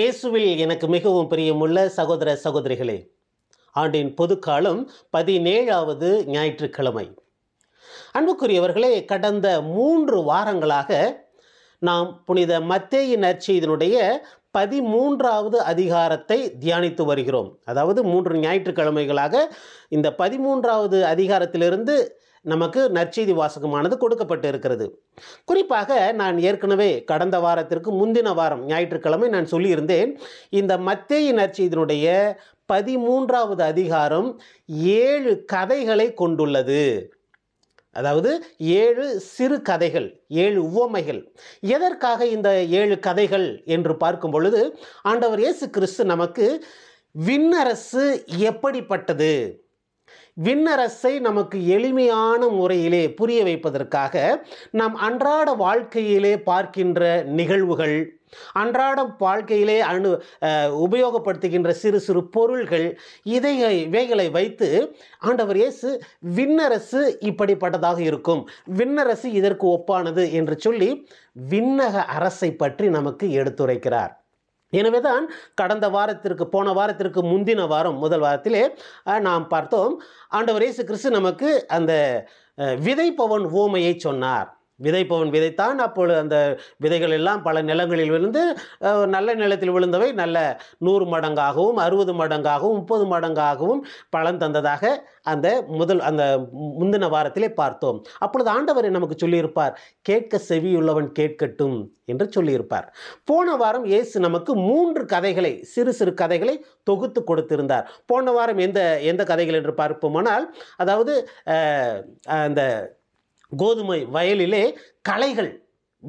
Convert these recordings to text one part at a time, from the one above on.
இயேசுவில் எனக்கு மிகவும் பிரியமுள்ள சகோதர சகோதரிகளே ஆண்டின் பொதுக்காலம் பதினேழாவது ஞாயிற்றுக்கிழமை அன்புக்குரியவர்களே கடந்த மூன்று வாரங்களாக நாம் புனித மத்தேயின் நற்செய்தினுடைய பதிமூன்றாவது அதிகாரத்தை தியானித்து வருகிறோம் அதாவது மூன்று ஞாயிற்றுக்கிழமைகளாக இந்த பதிமூன்றாவது அதிகாரத்திலிருந்து நமக்கு நற்செய்தி வாசகமானது கொடுக்கப்பட்டு இருக்கிறது குறிப்பாக நான் ஏற்கனவே கடந்த வாரத்திற்கு முந்தின வாரம் ஞாயிற்றுக்கிழமை நான் சொல்லியிருந்தேன் இந்த மத்தேய நற்செய்தியினுடைய பதிமூன்றாவது அதிகாரம் ஏழு கதைகளை கொண்டுள்ளது அதாவது ஏழு சிறு கதைகள் ஏழு உவமைகள் எதற்காக இந்த ஏழு கதைகள் என்று பார்க்கும் பொழுது ஆண்டவர் இயேசு கிறிஸ்து நமக்கு விண்ணரசு எப்படிப்பட்டது விண்ணரசை நமக்கு எளிமையான முறையிலே புரிய வைப்பதற்காக நாம் அன்றாட வாழ்க்கையிலே பார்க்கின்ற நிகழ்வுகள் அன்றாட வாழ்க்கையிலே அனு உபயோகப்படுத்துகின்ற சிறு சிறு பொருள்கள் இதை இவைகளை வைத்து ஆண்டவர் இயேசு விண்ணரசு இப்படிப்பட்டதாக இருக்கும் விண்ணரசு இதற்கு ஒப்பானது என்று சொல்லி விண்ணக அரசை பற்றி நமக்கு எடுத்துரைக்கிறார் எனவே தான் கடந்த வாரத்திற்கு போன வாரத்திற்கு முந்தின வாரம் முதல் வாரத்திலே நாம் பார்த்தோம் ஆண்டவர் இயேசு கிறிஸ்து நமக்கு அந்த விதைப்பவன் ஓமையை சொன்னார் விதைப்பவன் விதைத்தான் அப்பொழுது அந்த விதைகள் எல்லாம் பல நிலங்களில் விழுந்து நல்ல நிலத்தில் விழுந்தவை நல்ல நூறு மடங்காகவும் அறுபது மடங்காகவும் முப்பது மடங்காகவும் பலன் தந்ததாக அந்த முதல் அந்த முந்தின வாரத்திலே பார்த்தோம் அப்பொழுது ஆண்டவர் நமக்கு சொல்லியிருப்பார் கேட்க செவியுள்ளவன் கேட்கட்டும் என்று சொல்லியிருப்பார் போன வாரம் இயேசு நமக்கு மூன்று கதைகளை சிறு சிறு கதைகளை தொகுத்து கொடுத்திருந்தார் போன வாரம் எந்த எந்த கதைகள் என்று பார்ப்போமானால் அதாவது அந்த கோதுமை வயலிலே களைகள்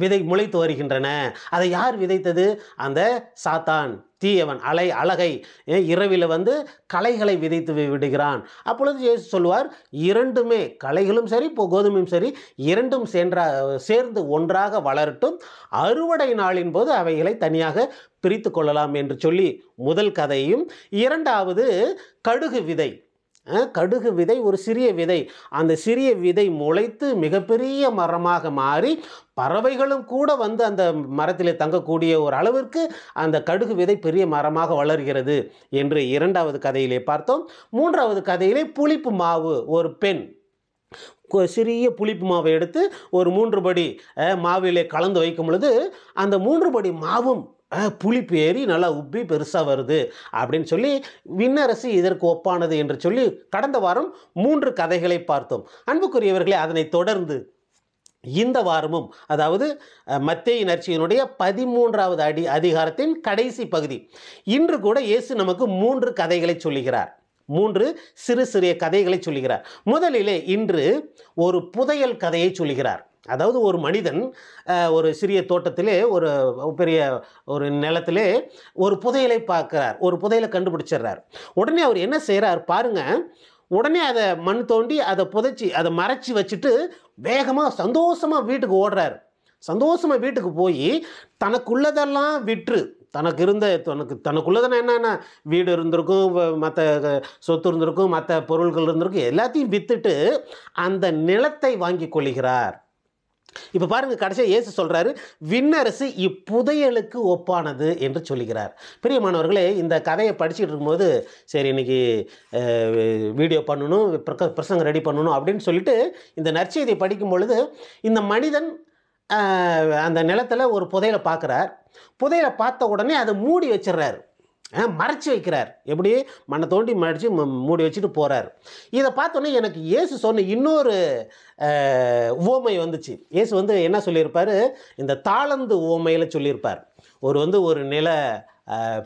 விதை முளைத்து வருகின்றன அதை யார் விதைத்தது அந்த சாத்தான் தீயவன் அலை அழகை இரவில் வந்து கலைகளை விதைத்து விடுகிறான் அப்பொழுது இயேசு சொல்வார் இரண்டுமே கலைகளும் சரி இப்போ கோதுமையும் சரி இரண்டும் சென்ற சேர்ந்து ஒன்றாக வளரட்டும் அறுவடை நாளின் போது அவைகளை தனியாக பிரித்து கொள்ளலாம் என்று சொல்லி முதல் கதையும் இரண்டாவது கடுகு விதை கடுகு விதை ஒரு சிறிய விதை அந்த சிறிய விதை முளைத்து மிகப்பெரிய மரமாக மாறி பறவைகளும் கூட வந்து அந்த மரத்தில் தங்கக்கூடிய ஒரு அளவிற்கு அந்த கடுகு விதை பெரிய மரமாக வளர்கிறது என்று இரண்டாவது கதையிலே பார்த்தோம் மூன்றாவது கதையிலே புளிப்பு மாவு ஒரு பெண் சிறிய புளிப்பு மாவை எடுத்து ஒரு மூன்று படி மாவிலே கலந்து வைக்கும் பொழுது அந்த மூன்று படி மாவும் புளிப்பு ஏறி நல்லா உப்பி பெருசாக வருது அப்படின்னு சொல்லி விண்ணரசு இதற்கு ஒப்பானது என்று சொல்லி கடந்த வாரம் மூன்று கதைகளை பார்த்தோம் அன்புக்குரியவர்களை அதனை தொடர்ந்து இந்த வாரமும் அதாவது மத்திய நர்ச்சியினுடைய பதிமூன்றாவது அடி அதிகாரத்தின் கடைசி பகுதி இன்று கூட இயேசு நமக்கு மூன்று கதைகளை சொல்லுகிறார் மூன்று சிறு சிறிய கதைகளை சொல்லுகிறார் முதலிலே இன்று ஒரு புதையல் கதையை சொல்லுகிறார் அதாவது ஒரு மனிதன் ஒரு சிறிய தோட்டத்திலே ஒரு பெரிய ஒரு நிலத்திலே ஒரு புதையலை பார்க்குறார் ஒரு புதையலை கண்டுபிடிச்சிடுறார் உடனே அவர் என்ன செய்கிறார் பாருங்கள் உடனே அதை மண் தோண்டி அதை புதைச்சி அதை மறைச்சி வச்சுட்டு வேகமாக சந்தோஷமாக வீட்டுக்கு ஓடுறார் சந்தோஷமாக வீட்டுக்கு போய் தனக்குள்ளதெல்லாம் விற்று தனக்கு இருந்த தனக்கு தனக்குள்ளதான என்னென்ன வீடு இருந்திருக்கும் மற்ற சொத்து இருந்திருக்கும் மற்ற பொருள்கள் இருந்திருக்கும் எல்லாத்தையும் விற்றுட்டு அந்த நிலத்தை வாங்கி கொள்கிறார் இப்போ பாருங்கள் கடைசியாக இயேசு சொல்கிறாரு விண்ணரசு இப்புதையலுக்கு ஒப்பானது என்று சொல்லுகிறார் மாணவர்களே இந்த கதையை படிச்சுட்டு இருக்கும்போது சரி இன்னைக்கு வீடியோ பண்ணணும் பிரசங்கம் ரெடி பண்ணணும் அப்படின்னு சொல்லிட்டு இந்த நற்செய்தியை படிக்கும் பொழுது இந்த மனிதன் அந்த நிலத்தில் ஒரு புதையலை பார்க்குறார் புதையலை பார்த்த உடனே அதை மூடி வச்சிடுறாரு மறைச்சி வைக்கிறார் எப்படி மண்ணை தோண்டி மறைச்சி மூடி வச்சுட்டு போகிறார் இதை பார்த்தோன்னே எனக்கு இயேசு சொன்ன இன்னொரு ஓமை வந்துச்சு ஏசு வந்து என்ன சொல்லியிருப்பார் இந்த தாளந்து ஓமையில் சொல்லியிருப்பார் ஒரு வந்து ஒரு நில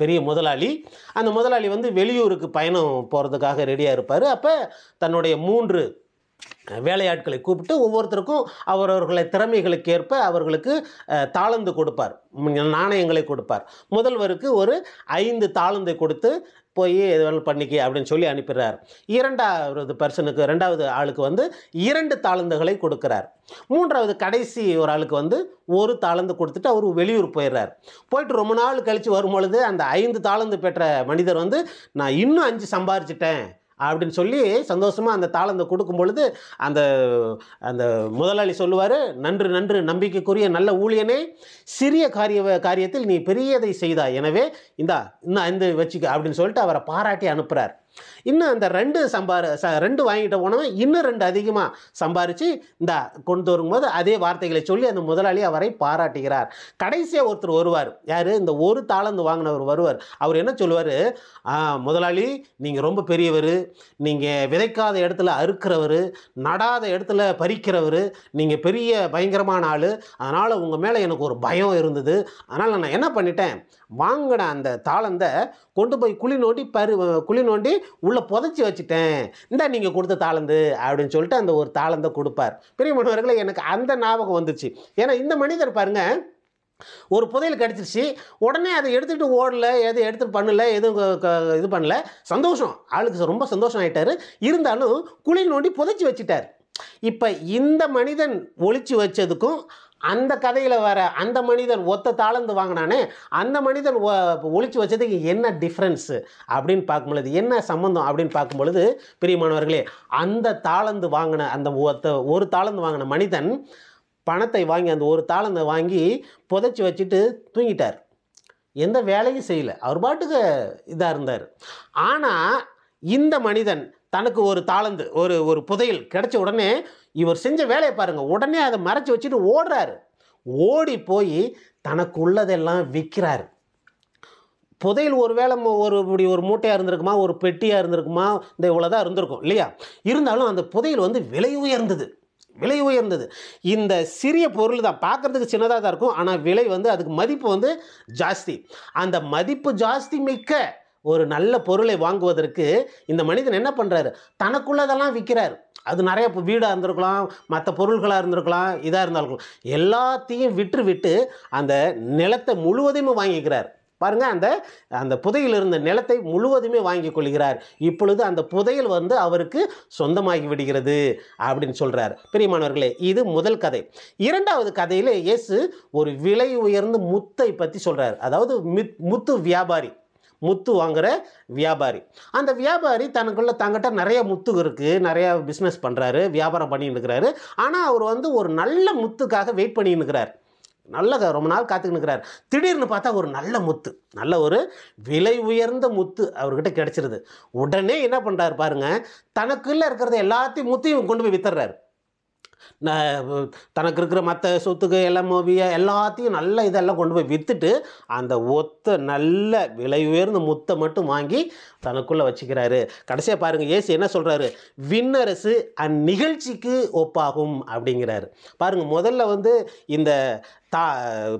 பெரிய முதலாளி அந்த முதலாளி வந்து வெளியூருக்கு பயணம் போகிறதுக்காக ரெடியாக இருப்பார் அப்போ தன்னுடைய மூன்று வேலையாட்களை கூப்பிட்டு ஒவ்வொருத்தருக்கும் அவரவர்களை திறமைகளுக்கு ஏற்ப அவர்களுக்கு தாளந்து கொடுப்பார் நாணயங்களை கொடுப்பார் முதல்வருக்கு ஒரு ஐந்து தாளந்தை கொடுத்து போய் எதுவும் பண்ணிக்க அப்படின்னு சொல்லி அனுப்பிடுறார் இரண்டாவது பர்சனுக்கு ரெண்டாவது ஆளுக்கு வந்து இரண்டு தாளந்துகளை கொடுக்குறார் மூன்றாவது கடைசி ஒரு ஆளுக்கு வந்து ஒரு தாளந்து கொடுத்துட்டு அவர் வெளியூர் போயிடுறார் போயிட்டு ரொம்ப நாள் கழித்து வரும்பொழுது அந்த ஐந்து தாளந்து பெற்ற மனிதர் வந்து நான் இன்னும் அஞ்சு சம்பாரிச்சிட்டேன் அப்படின்னு சொல்லி சந்தோஷமாக அந்த தாளந்தை கொடுக்கும் பொழுது அந்த அந்த முதலாளி சொல்லுவார் நன்று நன்று நம்பிக்கைக்குரிய நல்ல ஊழியனே சிறிய காரிய காரியத்தில் நீ பெரியதை செய்தாய் எனவே இந்தா இன்னும் இந்த வச்சுக்க அப்படின்னு சொல்லிட்டு அவரை பாராட்டி அனுப்புகிறார் இன்னும் அந்த ரெண்டு சம்பாரு ச ரெண்டு வாங்கிட்ட போனவன் இன்னும் ரெண்டு அதிகமாக சம்பாரித்து இந்த கொண்டு வரும்போது அதே வார்த்தைகளை சொல்லி அந்த முதலாளி அவரை பாராட்டுகிறார் கடைசியாக ஒருத்தர் வருவார் யார் இந்த ஒரு தாளந்து வாங்கினவர் வருவார் அவர் என்ன சொல்லுவார் முதலாளி நீங்கள் ரொம்ப பெரியவர் நீங்கள் விதைக்காத இடத்துல அறுக்கிறவர் நடாத இடத்துல பறிக்கிறவர் நீங்கள் பெரிய பயங்கரமான ஆள் அதனால் உங்கள் மேலே எனக்கு ஒரு பயம் இருந்தது அதனால் நான் என்ன பண்ணிட்டேன் வாங்கின அந்த தாளந்தை கொண்டு போய் குழி நோண்டி பரு குழி நோண்டி உள்ளே புதைச்சி வச்சுட்டேன் இந்த நீங்கள் கொடுத்த தாளந்து அப்படின்னு சொல்லிட்டு அந்த ஒரு தாளந்தை கொடுப்பார் மனிதர்களை எனக்கு அந்த ஞாபகம் வந்துச்சு ஏன்னா இந்த மனிதர் பாருங்கள் ஒரு புதையல் கிடச்சிருச்சு உடனே அதை எடுத்துகிட்டு ஓடல எது எடுத்து பண்ணல எதுவும் இது பண்ணல சந்தோஷம் ஆளுக்கு ரொம்ப சந்தோஷம் ஆகிட்டார் இருந்தாலும் குழி நோண்டி புதைச்சி வச்சுட்டார் இப்போ இந்த மனிதன் ஒழிச்சு வச்சதுக்கும் அந்த கதையில் வர அந்த மனிதன் ஒத்த தாளந்து வாங்கினானே அந்த மனிதன் ஒழிச்சு வச்சதுக்கு என்ன டிஃப்ரென்ஸு அப்படின்னு பார்க்கும்பொழுது என்ன சம்மந்தம் அப்படின்னு பார்க்கும்பொழுது பிரியமானவர்களே அந்த தாளந்து வாங்கின அந்த ஒத்த ஒரு தாளந்து வாங்கின மனிதன் பணத்தை வாங்கி அந்த ஒரு தாளந்தை வாங்கி புதைச்சி வச்சுட்டு தூங்கிட்டார் எந்த வேலையும் செய்யலை அவர் பாட்டுக்கு இதாக இருந்தார் ஆனால் இந்த மனிதன் தனக்கு ஒரு தாளந்து ஒரு ஒரு புதையல் கிடச்ச உடனே இவர் செஞ்ச வேலையை பாருங்கள் உடனே அதை மறைச்சி வச்சுட்டு ஓடுறாரு ஓடி போய் தனக்கு உள்ளதெல்லாம் விற்கிறாரு புதையில் ஒரு வேளை ஒரு இப்படி ஒரு மூட்டையாக இருந்திருக்குமா ஒரு பெட்டியாக இருந்திருக்குமா இந்த இவ்வளோதான் இருந்திருக்கும் இல்லையா இருந்தாலும் அந்த புதையில் வந்து விலை உயர்ந்தது விலை உயர்ந்தது இந்த சிறிய பொருள் தான் பார்க்குறதுக்கு சின்னதாக தான் இருக்கும் ஆனால் விலை வந்து அதுக்கு மதிப்பு வந்து ஜாஸ்தி அந்த மதிப்பு ஜாஸ்தி மிக்க ஒரு நல்ல பொருளை வாங்குவதற்கு இந்த மனிதன் என்ன பண்ணுறாரு தனக்குள்ளதெல்லாம் விற்கிறார் அது நிறைய இப்போ வீடாக இருந்திருக்கலாம் மற்ற பொருள்களாக இருந்திருக்கலாம் இதாக இருந்தாலும் எல்லாத்தையும் விற்று விட்டு அந்த நிலத்தை முழுவதையுமே வாங்கிக்கிறார் பாருங்கள் அந்த அந்த புதையில் இருந்த நிலத்தை முழுவதுமே வாங்கி கொள்கிறார் இப்பொழுது அந்த புதையில் வந்து அவருக்கு சொந்தமாகி விடுகிறது அப்படின்னு சொல்கிறார் பிரியமானவர்களே இது முதல் கதை இரண்டாவது கதையில் இயேசு ஒரு விலை உயர்ந்த முத்தை பற்றி சொல்கிறார் அதாவது முத்து வியாபாரி முத்து வாங்குகிற வியாபாரி அந்த வியாபாரி தனக்குள்ளே தங்கிட்ட நிறைய முத்து இருக்குது நிறையா பிஸ்னஸ் பண்ணுறாரு வியாபாரம் பண்ணிட்டு இருக்கிறாரு ஆனால் அவர் வந்து ஒரு நல்ல முத்துக்காக வெயிட் பண்ணிட்டு இருக்கிறார் நல்ல ரொம்ப நாள் காத்துக்கிட்டு திடீர்னு பார்த்தா ஒரு நல்ல முத்து நல்ல ஒரு விலை உயர்ந்த முத்து அவர்கிட்ட கிடச்சிருது உடனே என்ன பண்ணுறாரு பாருங்கள் தனக்குள்ளே இருக்கிறத எல்லாத்தையும் முத்தையும் கொண்டு போய் வித்துறாரு தனக்கு இருக்கிற மற்ற சொத்துக்கு எல்லாம் மோவிய எல்லாத்தையும் நல்ல இதெல்லாம் கொண்டு போய் விற்றுட்டு அந்த ஒத்த நல்ல விலை உயர்ந்த முத்தை மட்டும் வாங்கி தனக்குள்ளே வச்சுக்கிறாரு கடைசியாக பாருங்கள் ஏசு என்ன சொல்கிறாரு விண்ணரசு அந்நிகழ்ச்சிக்கு ஒப்பாகும் அப்படிங்கிறாரு பாருங்கள் முதல்ல வந்து இந்த தா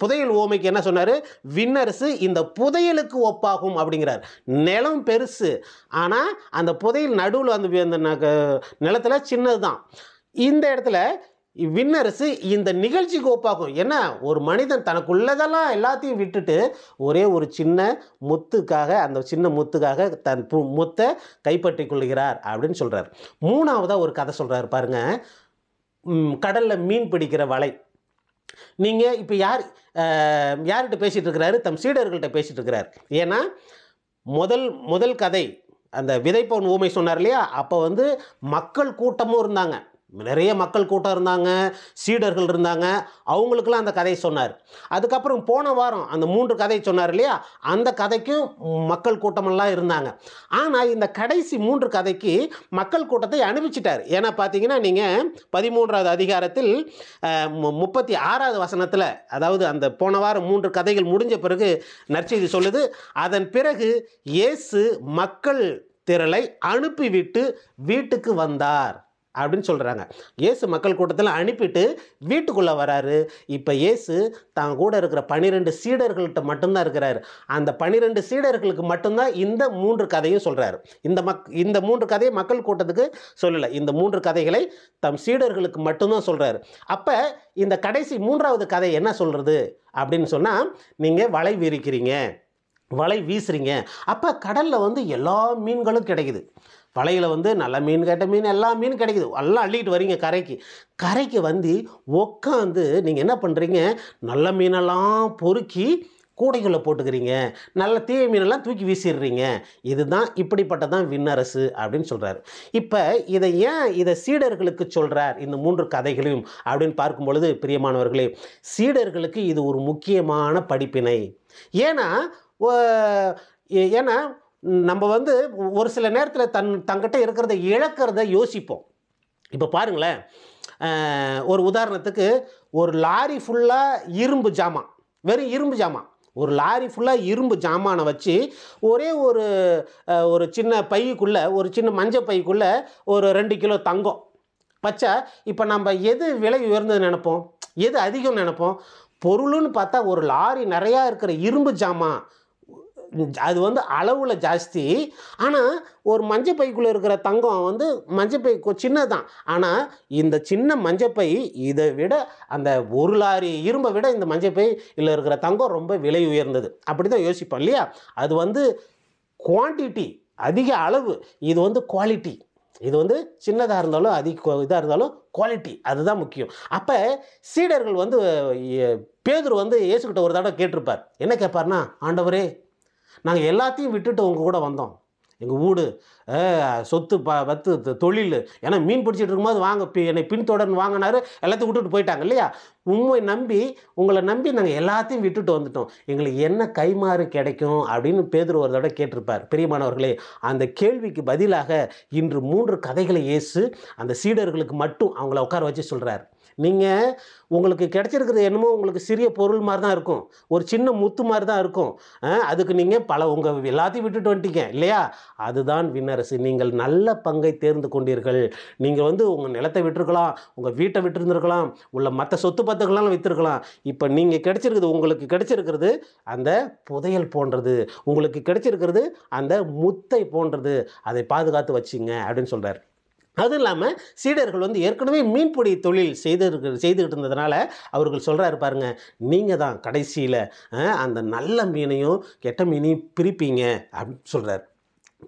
புதையல் ஓமைக்கு என்ன சொன்னார் விண்ணரசு இந்த புதையலுக்கு ஒப்பாகும் அப்படிங்கிறார் நிலம் பெருசு ஆனால் அந்த புதையல் நடுவில் அந்த நிலத்தில் சின்னது தான் இந்த இடத்துல வின்னரசு இந்த நிகழ்ச்சி கோப்பாக்கும் ஏன்னா ஒரு மனிதன் தனக்குள்ளதெல்லாம் எல்லாத்தையும் விட்டுட்டு ஒரே ஒரு சின்ன முத்துக்காக அந்த சின்ன முத்துக்காக தன் முத்தை கைப்பற்றி கொள்கிறார் அப்படின்னு சொல்கிறார் மூணாவதாக ஒரு கதை சொல்கிறார் பாருங்கள் கடலில் மீன் பிடிக்கிற வலை நீங்கள் இப்போ யார் யார்கிட்ட பேசிகிட்டு இருக்கிறாரு தம் சீடர்கள்ட்ட பேசிகிட்டு இருக்கிறார் ஏன்னா முதல் முதல் கதை அந்த விதைப்பவன் ஊமை சொன்னார் இல்லையா அப்போ வந்து மக்கள் கூட்டமும் இருந்தாங்க நிறைய மக்கள் கூட்டம் இருந்தாங்க சீடர்கள் இருந்தாங்க அவங்களுக்கெல்லாம் அந்த கதையை சொன்னார் அதுக்கப்புறம் போன வாரம் அந்த மூன்று கதை சொன்னார் இல்லையா அந்த கதைக்கும் மக்கள் கூட்டமெல்லாம் இருந்தாங்க ஆனால் இந்த கடைசி மூன்று கதைக்கு மக்கள் கூட்டத்தை அனுப்பிச்சிட்டார் ஏன்னா பார்த்தீங்கன்னா நீங்கள் பதிமூன்றாவது அதிகாரத்தில் முப்பத்தி ஆறாவது வசனத்தில் அதாவது அந்த போன வாரம் மூன்று கதைகள் முடிஞ்ச பிறகு நற்செய்தி சொல்லுது அதன் பிறகு இயேசு மக்கள் திரளை அனுப்பிவிட்டு வீட்டுக்கு வந்தார் அப்படின்னு சொல்கிறாங்க இயேசு மக்கள் கூட்டத்தில் அனுப்பிட்டு வீட்டுக்குள்ளே வராரு இப்போ இயேசு தான் கூட இருக்கிற பன்னிரெண்டு சீடர்கள்ட்ட மட்டும்தான் இருக்கிறாரு அந்த பன்னிரெண்டு சீடர்களுக்கு மட்டும்தான் இந்த மூன்று கதையும் சொல்கிறாரு இந்த மக் இந்த மூன்று கதையை மக்கள் கூட்டத்துக்கு சொல்லலை இந்த மூன்று கதைகளை தம் சீடர்களுக்கு மட்டும்தான் சொல்கிறாரு அப்போ இந்த கடைசி மூன்றாவது கதை என்ன சொல்கிறது அப்படின்னு சொன்னால் நீங்கள் வலை விரிக்கிறீங்க வலை வீசுறீங்க அப்போ கடலில் வந்து எல்லா மீன்களும் கிடைக்குது வலையில் வந்து நல்ல மீன் கெட்ட மீன் எல்லா மீன் கிடைக்குது எல்லாம் அள்ளிட்டு வரீங்க கரைக்கு கரைக்கு வந்து உட்காந்து நீங்கள் என்ன பண்ணுறீங்க நல்ல மீனெல்லாம் பொறுக்கி கூடைக்குள்ளே போட்டுக்கிறீங்க நல்ல தீய மீனெல்லாம் தூக்கி வீசிடுறீங்க இதுதான் இப்படிப்பட்ட தான் விண்ணரசு அப்படின்னு சொல்கிறார் இப்போ இதை ஏன் இதை சீடர்களுக்கு சொல்கிறார் இந்த மூன்று கதைகளையும் அப்படின்னு பார்க்கும் பொழுது பிரியமானவர்களே சீடர்களுக்கு இது ஒரு முக்கியமான படிப்பினை ஏன்னா ஏன்னா நம்ம வந்து ஒரு சில நேரத்தில் தன் தங்கிட்ட இருக்கிறத இழக்கிறத யோசிப்போம் இப்போ பாருங்களேன் ஒரு உதாரணத்துக்கு ஒரு லாரி ஃபுல்லாக இரும்பு ஜாமான் வெறும் இரும்பு ஜாமான் ஒரு லாரி ஃபுல்லாக இரும்பு ஜாமானை வச்சு ஒரே ஒரு ஒரு சின்ன பைக்குள்ளே ஒரு சின்ன மஞ்சள் பைக்குள்ளே ஒரு ரெண்டு கிலோ தங்கம் வச்சா இப்போ நம்ம எது விலை உயர்ந்தது நினைப்போம் எது அதிகம் நினைப்போம் பொருளுன்னு பார்த்தா ஒரு லாரி நிறையா இருக்கிற இரும்பு ஜாமான் அது வந்து அளவில் ஜாஸ்தி ஆனால் ஒரு மஞ்சள் பைக்குள்ளே இருக்கிற தங்கம் வந்து மஞ்சள் பை சின்னதான் ஆனால் இந்த சின்ன மஞ்சள் பை இதை விட அந்த ஒரு லாரி இரும்பை விட இந்த மஞ்சள் பை இல்லை இருக்கிற தங்கம் ரொம்ப விலை உயர்ந்தது அப்படி தான் யோசிப்போம் இல்லையா அது வந்து குவான்டிட்டி அதிக அளவு இது வந்து குவாலிட்டி இது வந்து சின்னதாக இருந்தாலும் அதிக இதாக இருந்தாலும் குவாலிட்டி அதுதான் முக்கியம் அப்போ சீடர்கள் வந்து பேதர் வந்து ஏசுக்கிட்ட ஒரு தடவை கேட்டிருப்பார் என்ன கேட்பார்னா ஆண்டவரே நாங்கள் எல்லாத்தையும் விட்டுட்டு உங்கள் கூட வந்தோம் எங்கள் வீடு சொத்து ப பத்து தொழில் ஏன்னா மீன் பிடிச்சிட்டு இருக்கும்போது வாங்க என்னை பின்தொடர்ந்து வாங்கினாரு எல்லாத்தையும் விட்டுட்டு போயிட்டாங்க இல்லையா உண்மை நம்பி உங்களை நம்பி நாங்கள் எல்லாத்தையும் விட்டுட்டு வந்துட்டோம் எங்களுக்கு என்ன கைமாறு கிடைக்கும் அப்படின்னு பேதர் ஒரு தடவை கேட்டிருப்பார் பெரியமானவர்களே அந்த கேள்விக்கு பதிலாக இன்று மூன்று கதைகளை ஏசு அந்த சீடர்களுக்கு மட்டும் அவங்கள உட்கார வச்சு சொல்கிறார் நீங்கள் உங்களுக்கு கிடைச்சிருக்கிறது என்னமோ உங்களுக்கு சிறிய பொருள் மாதிரி தான் இருக்கும் ஒரு சின்ன முத்து மாதிரி தான் இருக்கும் அதுக்கு நீங்கள் பல உங்கள் எல்லாத்தையும் விட்டுட்டு வந்துட்டீங்க இல்லையா அதுதான் விண்ணரசு நீங்கள் நல்ல பங்கை தேர்ந்து கொண்டீர்கள் நீங்கள் வந்து உங்கள் நிலத்தை விட்டுருக்கலாம் உங்கள் வீட்டை விட்டுருந்துருக்கலாம் உள்ள மற்ற சொத்து பார்த்துக்கலாம் வித்துருக்கலாம் விற்றுருக்கலாம் இப்போ நீங்கள் கிடச்சிருக்குது உங்களுக்கு கிடச்சிருக்கிறது அந்த புதையல் போன்றது உங்களுக்கு கிடச்சிருக்கிறது அந்த முத்தை போன்றது அதை பாதுகாத்து வச்சுங்க அப்படின்னு சொல்கிறார் அதுவும் இல்லாமல் சீடர்கள் வந்து ஏற்கனவே மீன்பிடி தொழில் செய்து செய்துக்கிட்டு இருந்ததுனால அவர்கள் சொல்கிறாரு பாருங்க நீங்கள் தான் கடைசியில் அந்த நல்ல மீனையும் கெட்ட மீனையும் பிரிப்பீங்க அப்படின்னு சொல்கிறார்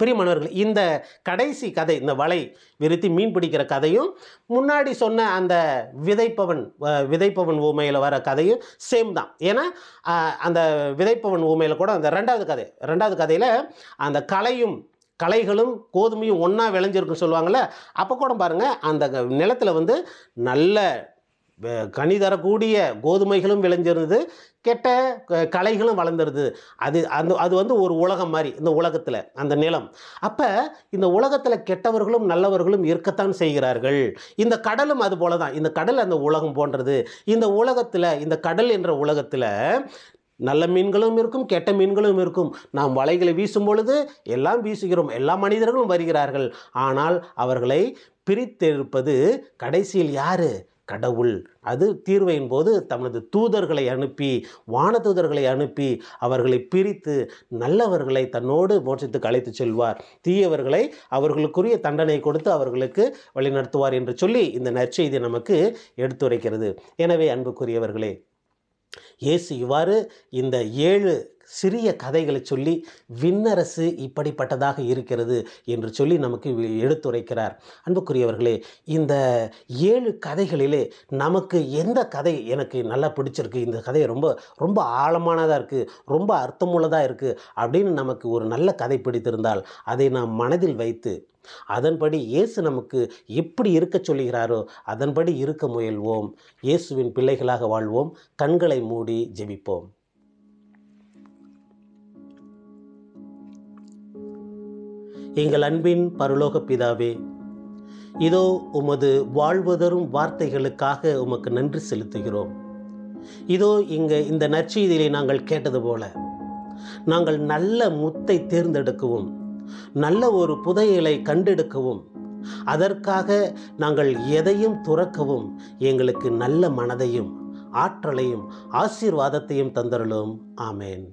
பிரியமானவர்கள் இந்த கடைசி கதை இந்த வலை விரித்தி மீன் பிடிக்கிற கதையும் முன்னாடி சொன்ன அந்த விதைப்பவன் விதைப்பவன் ஊமையில் வர கதையும் சேம் தான் ஏன்னா அந்த விதைப்பவன் ஊமையில் கூட அந்த ரெண்டாவது கதை ரெண்டாவது கதையில் அந்த கலையும் கலைகளும் கோதுமையும் ஒன்றா விளைஞ்சிருக்குன்னு சொல்லுவாங்கள்ல அப்போ கூட பாருங்கள் அந்த நிலத்தில் வந்து நல்ல கனி தரக்கூடிய கோதுமைகளும் விளைஞ்சிருந்தது கெட்ட கலைகளும் வளர்ந்துருது அது அந்த அது வந்து ஒரு உலகம் மாதிரி இந்த உலகத்தில் அந்த நிலம் அப்போ இந்த உலகத்தில் கெட்டவர்களும் நல்லவர்களும் இருக்கத்தான் செய்கிறார்கள் இந்த கடலும் அது போல தான் இந்த கடல் அந்த உலகம் போன்றது இந்த உலகத்தில் இந்த கடல் என்ற உலகத்தில் நல்ல மீன்களும் இருக்கும் கெட்ட மீன்களும் இருக்கும் நாம் வலைகளை வீசும் பொழுது எல்லாம் வீசுகிறோம் எல்லா மனிதர்களும் வருகிறார்கள் ஆனால் அவர்களை பிரித்தெடுப்பது கடைசியில் யார் கடவுள் அது தீர்வையின் போது தமது தூதர்களை அனுப்பி வான தூதர்களை அனுப்பி அவர்களை பிரித்து நல்லவர்களை தன்னோடு மோட்சத்துக்கு அழைத்து செல்வார் தீயவர்களை அவர்களுக்குரிய தண்டனை கொடுத்து அவர்களுக்கு வழிநடத்துவார் என்று சொல்லி இந்த நற்செய்தி நமக்கு எடுத்துரைக்கிறது எனவே அன்புக்குரியவர்களே இயேசு இவ்வாறு இந்த ஏழு சிறிய கதைகளை சொல்லி விண்ணரசு இப்படிப்பட்டதாக இருக்கிறது என்று சொல்லி நமக்கு எடுத்துரைக்கிறார் அன்புக்குரியவர்களே இந்த ஏழு கதைகளிலே நமக்கு எந்த கதை எனக்கு நல்லா பிடிச்சிருக்கு இந்த கதையை ரொம்ப ரொம்ப ஆழமானதாக இருக்குது ரொம்ப அர்த்தமுள்ளதாக இருக்குது அப்படின்னு நமக்கு ஒரு நல்ல கதை பிடித்திருந்தால் அதை நாம் மனதில் வைத்து அதன்படி இயேசு நமக்கு எப்படி இருக்க சொல்கிறாரோ அதன்படி இருக்க முயல்வோம் இயேசுவின் பிள்ளைகளாக வாழ்வோம் கண்களை மூடி ஜெபிப்போம் எங்கள் அன்பின் பரலோக பிதாவே இதோ உமது வாழ்வதரும் வார்த்தைகளுக்காக உமக்கு நன்றி செலுத்துகிறோம் இதோ இங்கே இந்த நற்செய்தியிலே நாங்கள் கேட்டது போல நாங்கள் நல்ல முத்தை தேர்ந்தெடுக்கவும் நல்ல ஒரு புதையலை கண்டெடுக்கவும் அதற்காக நாங்கள் எதையும் துறக்கவும் எங்களுக்கு நல்ல மனதையும் ஆற்றலையும் ஆசீர்வாதத்தையும் தந்தருளும் ஆமேன்